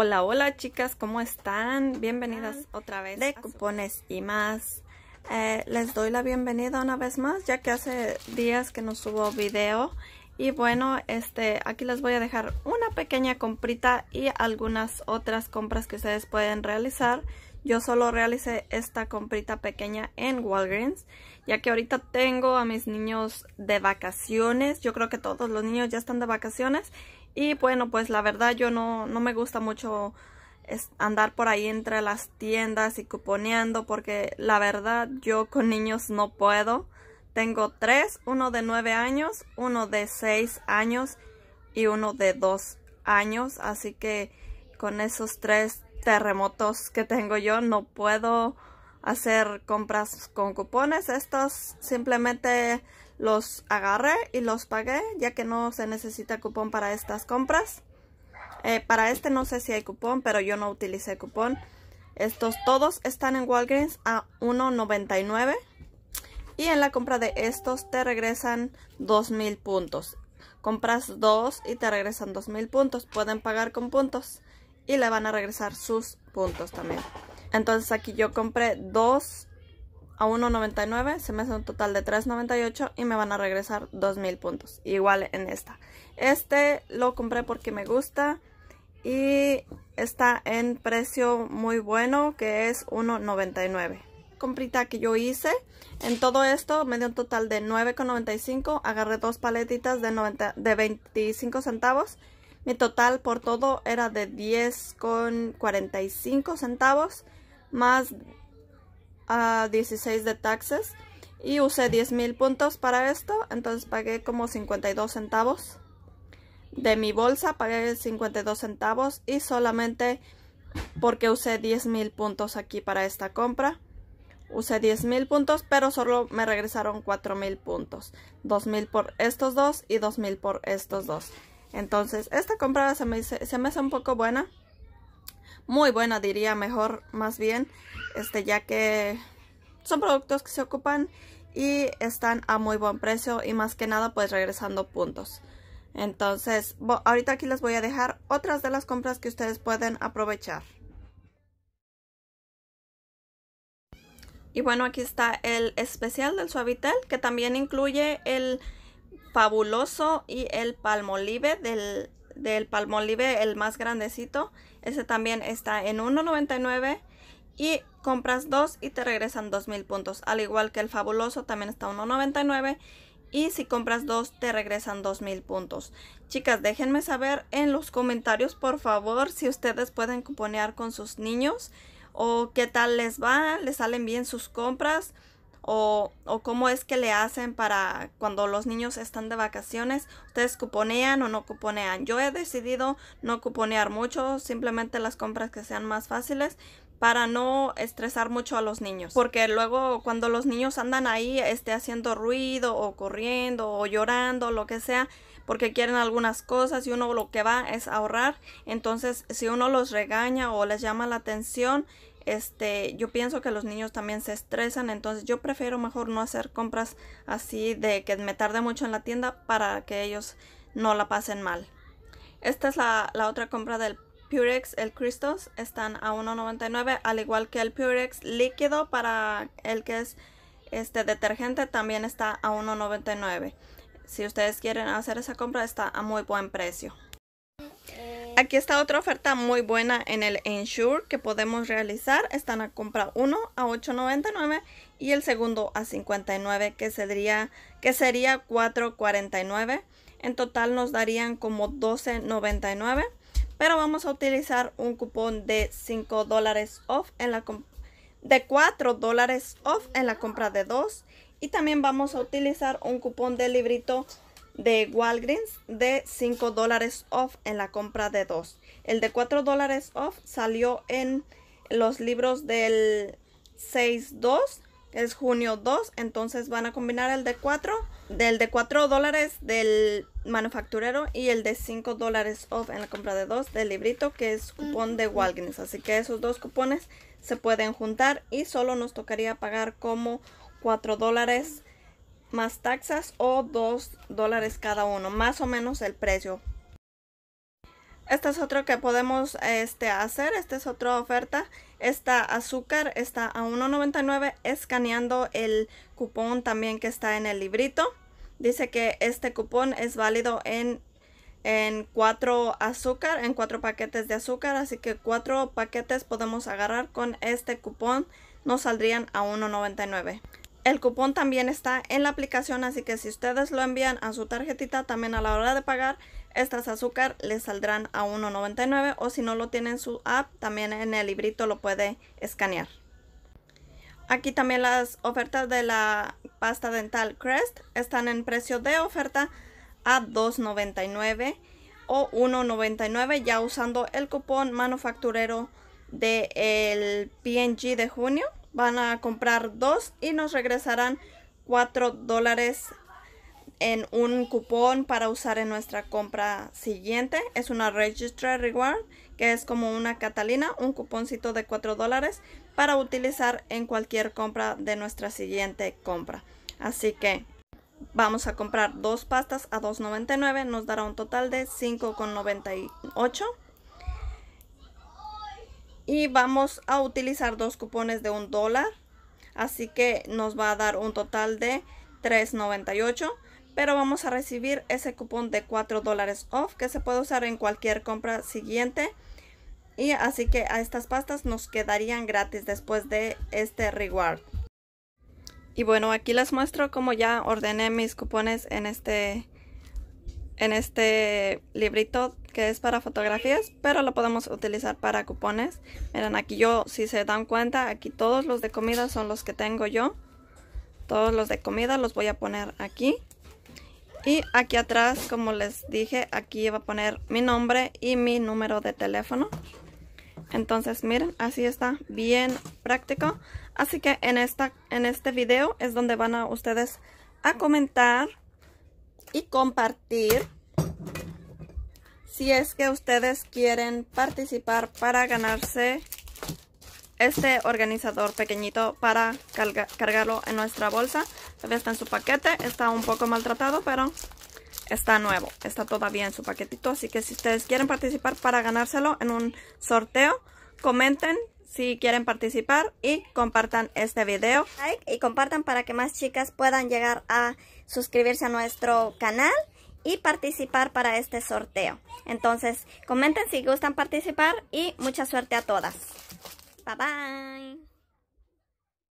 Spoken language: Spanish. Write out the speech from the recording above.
Hola, hola chicas, ¿cómo están? Bienvenidas otra vez de cupones y más. Eh, les doy la bienvenida una vez más, ya que hace días que no subo video. Y bueno, este, aquí les voy a dejar una pequeña comprita y algunas otras compras que ustedes pueden realizar. Yo solo realicé esta comprita pequeña en Walgreens, ya que ahorita tengo a mis niños de vacaciones. Yo creo que todos los niños ya están de vacaciones y bueno, pues la verdad yo no, no me gusta mucho andar por ahí entre las tiendas y cuponeando porque la verdad yo con niños no puedo. Tengo tres, uno de nueve años, uno de seis años y uno de dos años. Así que con esos tres terremotos que tengo yo no puedo hacer compras con cupones. Estos simplemente los agarré y los pagué ya que no se necesita cupón para estas compras. Eh, para este no sé si hay cupón, pero yo no utilicé cupón. Estos todos están en Walgreens a $1.99. Y en la compra de estos te regresan 2.000 puntos. Compras dos y te regresan 2.000 puntos. Pueden pagar con puntos y le van a regresar sus puntos también. Entonces aquí yo compré dos a 1.99, se me hace un total de 3.98 y me van a regresar 2.000 puntos. Igual en esta. Este lo compré porque me gusta y está en precio muy bueno que es 1.99. Comprita que yo hice, en todo esto me dio un total de 9.95, agarré dos paletitas de, de 25 centavos. Mi total por todo era de 10.45 centavos más 16 de taxes y usé mil puntos para esto, entonces pagué como 52 centavos de mi bolsa, pagué 52 centavos y solamente porque usé 10 mil puntos aquí para esta compra. Usé mil puntos, pero solo me regresaron 4 mil puntos. mil por estos dos y mil por estos dos. Entonces, esta compra se me, se me hace un poco buena muy buena diría mejor más bien, este ya que son productos que se ocupan y están a muy buen precio y más que nada pues regresando puntos. Entonces, ahorita aquí les voy a dejar otras de las compras que ustedes pueden aprovechar. Y bueno, aquí está el especial del Suavitel, que también incluye el fabuloso y el palmolive del del Palmolive, el más grandecito. Ese también está en 1.99 y compras dos y te regresan 2.000 puntos. Al igual que el fabuloso también está 1.99 y si compras dos te regresan 2.000 puntos. Chicas, déjenme saber en los comentarios por favor si ustedes pueden cuponear con sus niños o qué tal les va, les salen bien sus compras o, o, cómo es que le hacen para cuando los niños están de vacaciones, ustedes cuponean o no cuponean. Yo he decidido no cuponear mucho, simplemente las compras que sean más fáciles para no estresar mucho a los niños, porque luego cuando los niños andan ahí esté haciendo ruido o corriendo o llorando, lo que sea, porque quieren algunas cosas y uno lo que va es ahorrar, entonces si uno los regaña o les llama la atención, este, yo pienso que los niños también se estresan, entonces yo prefiero mejor no hacer compras así de que me tarde mucho en la tienda para que ellos no la pasen mal. Esta es la, otra compra del Purex, el Cristos, están a 1.99, al igual que el Purex líquido para el que es este detergente también está a 1.99. Si ustedes quieren hacer esa compra está a muy buen precio. Aquí está otra oferta muy buena en el Ensure que podemos realizar. Están a compra 1 a $8.99 y el segundo a $59 que sería, que sería $4.49. En total nos darían como $12.99. Pero vamos a utilizar un cupón de $5 off en la de 4 off en la compra de 2 y también vamos a utilizar un cupón de librito de Walgreens de 5 dólares off en la compra de 2. El de 4 dólares off salió en los libros del 6-2, es junio 2, entonces van a combinar el de 4, del de 4 dólares del manufacturero y el de 5 dólares off en la compra de 2 del librito que es cupón de Walgreens. Así que esos dos cupones se pueden juntar y solo nos tocaría pagar como 4 dólares más taxas o 2 dólares cada uno, más o menos el precio. Este es otro que podemos este, hacer, esta es otra oferta. Esta azúcar está a 1.99 escaneando el cupón también que está en el librito. Dice que este cupón es válido en, en cuatro azúcar, en cuatro paquetes de azúcar. Así que cuatro paquetes podemos agarrar con este cupón. Nos saldrían a 1.99. El cupón también está en la aplicación, así que si ustedes lo envían a su tarjetita también a la hora de pagar, estas azúcar les saldrán a 1.99 o si no lo tienen en su app, también en el librito lo puede escanear. Aquí también las ofertas de la pasta dental Crest están en precio de oferta a 2.99 o 1.99 ya usando el cupón manufacturero del el PNG de junio van a comprar dos y nos regresarán 4 dólares en un cupón para usar en nuestra compra siguiente. Es una Register Reward, que es como una Catalina, un cuponcito de 4 dólares para utilizar en cualquier compra de nuestra siguiente compra. Así que vamos a comprar dos pastas a 2.99, nos dará un total de 5.98 y vamos a utilizar dos cupones de un dólar así que nos va a dar un total de 3.98 pero vamos a recibir ese cupón de 4 dólares off que se puede usar en cualquier compra siguiente y así que a estas pastas nos quedarían gratis después de este reward y bueno aquí les muestro cómo ya ordené mis cupones en este en este librito es para fotografías, pero lo podemos utilizar para cupones. Miren, aquí yo, si se dan cuenta, aquí todos los de comida son los que tengo yo. Todos los de comida los voy a poner aquí. Y aquí atrás, como les dije, aquí va a poner mi nombre y mi número de teléfono. Entonces, miren, así está bien práctico. Así que en, esta, en este video es donde van a ustedes a comentar y compartir si es que ustedes quieren participar para ganarse este organizador pequeñito para cargarlo en nuestra bolsa. Todavía está en su paquete, está un poco maltratado, pero está nuevo. Está todavía en su paquetito, así que si ustedes quieren participar para ganárselo en un sorteo, comenten si quieren participar y compartan este video. Like y compartan para que más chicas puedan llegar a suscribirse a nuestro canal y participar para este sorteo. Entonces, comenten si gustan participar y mucha suerte a todas. Bye bye.